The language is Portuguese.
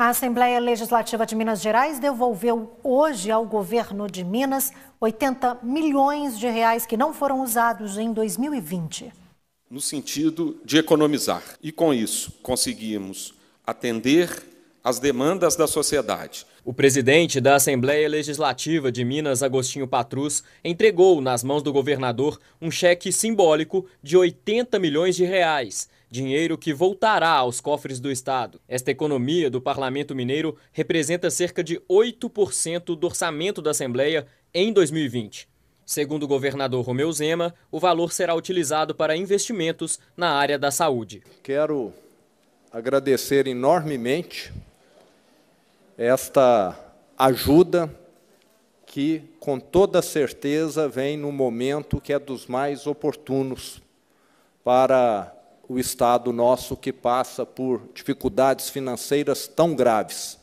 A Assembleia Legislativa de Minas Gerais devolveu hoje ao governo de Minas 80 milhões de reais que não foram usados em 2020. No sentido de economizar. E com isso, conseguimos atender às demandas da sociedade. O presidente da Assembleia Legislativa de Minas, Agostinho Patrus, entregou nas mãos do governador um cheque simbólico de 80 milhões de reais dinheiro que voltará aos cofres do Estado. Esta economia do Parlamento Mineiro representa cerca de 8% do orçamento da Assembleia em 2020. Segundo o governador Romeu Zema, o valor será utilizado para investimentos na área da saúde. Quero agradecer enormemente esta ajuda que, com toda certeza, vem no momento que é dos mais oportunos para o Estado nosso que passa por dificuldades financeiras tão graves.